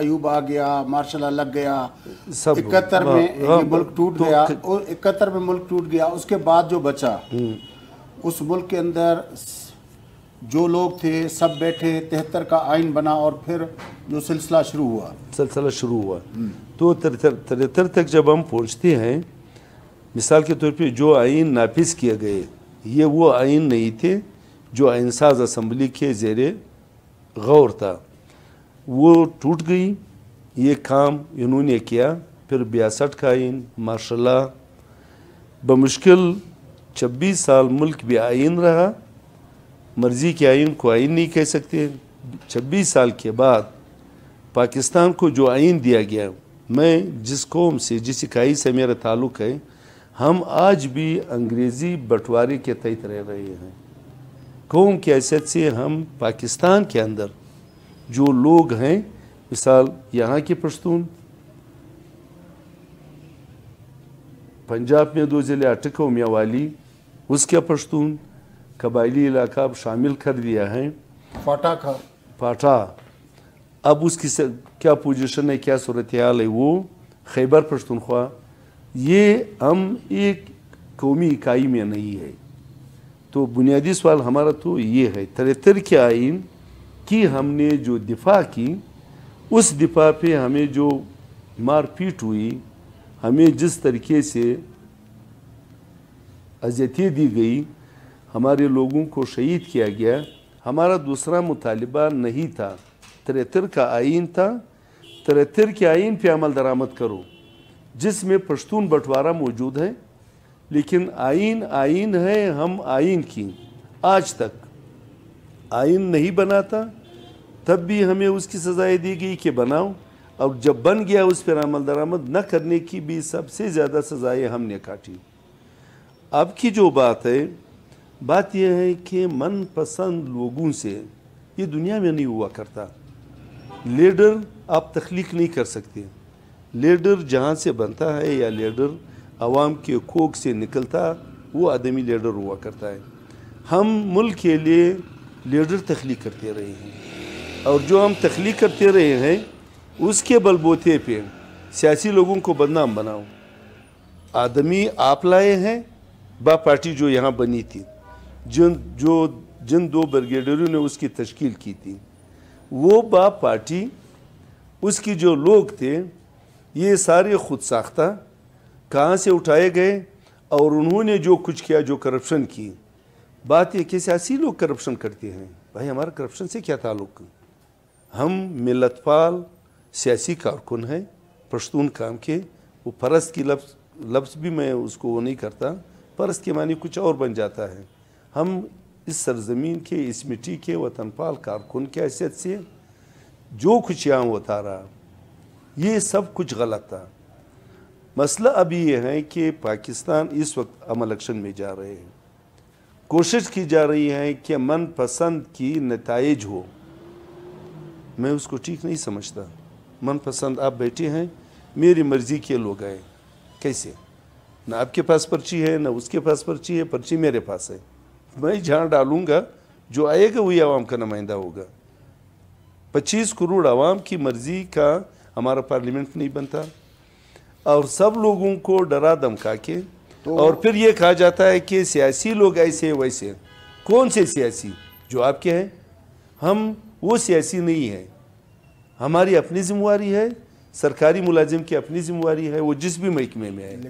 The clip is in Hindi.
अयूब आ गया मार्शल लग गया सब इकहत्तर में हाँ, हाँ, मुल्क टूट तो गया और इकहत्तर में मुल्क टूट गया उसके बाद जो बचा हम्म। उस मुल्क के अंदर जो लोग थे सब बैठे तिहत्तर का आइन बना और फिर जो सिलसिला शुरू हुआ सिलसिला शुरू हुआ हम्म। तो तिहत्तर तक जब हम पहुँचते हैं मिसाल के तौर पर जो आइन नाफिज किए गए ये वो आइन नहीं थे जो आइन असम्बली के जेर गौर था वो टूट गई ये काम इन्होंने किया फिर बियासठ का आइन माशा बमुश्किल छब्बीस साल मुल्क भी आइन रहा मर्ज़ी के आइन को आइन नहीं कह सकते छब्बीस साल के बाद पाकिस्तान को जो आइन दिया गया मैं जिस कौम से जिस इकाई से मेरा ताल्लुक़ है हम आज भी अंग्रेज़ी बंटवारे के तहत रह रहे हैं कौम की हैसियत से हम पाकिस्तान के अंदर जो लोग हैं मिसाल यहाँ के पश्तून पंजाब में दो ज़िले अटक और म्यावाली उसके पश्तून कबायली इलाका अब शामिल कर दिया है फाटा का फाटा अब उसकी से क्या पोजीशन है क्या सूरत हाल है वो खैबर पश्तनख्वा ये हम एक कौमी इकाई में नहीं है तो बुनियादी सवाल हमारा तो ये है तिरहत्तर के आइन की हमने जो दिफा की उस दिफा पे हमें जो मारपीट हुई हमें जिस तरीके से अजियतें दी गई हमारे लोगों को शहीद किया गया हमारा दूसरा मुतालबा नहीं था तिरतर का आइन था तिरतर के आइन पे अमल दरामद करो जिसमें पश्तून बंटवारा मौजूद है लेकिन आइन आइन है हम आइन की आज तक आइन नहीं बनाता तब भी हमें उसकी सज़ाएँ दी गई कि बनाओ और जब बन गया उस पर अमल दरामद न करने की भी सबसे ज़्यादा सज़ाएँ हमने काटी अब की जो बात है बात यह है कि मनपसंद लोगों से ये दुनिया में नहीं हुआ करता लीडर आप तख्लीक नहीं कर सकते लीडर जहाँ से बनता है या लीडर आवाम के कोक से निकलता वो आदमी लीडर हुआ करता है हम मुल्क के लिए लीडर तख्लीक करते रहे हैं और जो हम तख्लीक करते रहे हैं उसके बलबोते पे सियासी लोगों को बदनाम बनाओ आदमी आप लाए हैं बा पार्टी जो यहाँ बनी थी जिन जो जिन दो ब्रिगेडियरों ने उसकी तश्कील की थी वो बा पार्टी उसकी जो लोग थे ये सारे खुद साख्ता कहाँ से उठाए गए और उन्होंने जो कुछ किया जो करप्शन की बात यह कि सियासी लोग करप्शन करते हैं भाई हमारा करप्शन से क्या ताल्लुक़ हम मिलतपाल सियासी कारकुन हैं पश्तून काम के वो परस्त की लफ्स लफ्ज़ भी मैं उसको वो नहीं करता परस्त के मानी कुछ और बन जाता है हम इस सरजमीन के इस मिट्टी के वतनपाल कारकुन के हैसियत से जो कुछ यहाँ होता रहा ये सब कुछ गलत था मसला अब ये है कि पाकिस्तान इस वक्त अमल इलेक्शन में जा रहे हैं कोशिश की जा रही है कि मनपसंद की नतज हो मैं उसको ठीक नहीं समझता मनपसंद आप बैठे हैं मेरी मर्ज़ी के लोग आए कैसे ना आपके पास पर्ची है ना उसके पास पर्ची है पर्ची मेरे पास है मैं जहाँ डालूंगा जो आएगा वही आवाम का नुमाइंदा होगा पच्चीस करोड़ आवाम की मर्ज़ी का हमारा पार्लियामेंट नहीं बनता और सब लोगों को डरा धमका के तो और फिर ये कहा जाता है कि सियासी लोग ऐसे वैसे कौन से सियासी जो आपके हैं हम वो सियासी नहीं है हमारी अपनी जिम्मेवारी है सरकारी मुलाजिम की अपनी जिम्मेवारी है वो जिस भी महकमे में है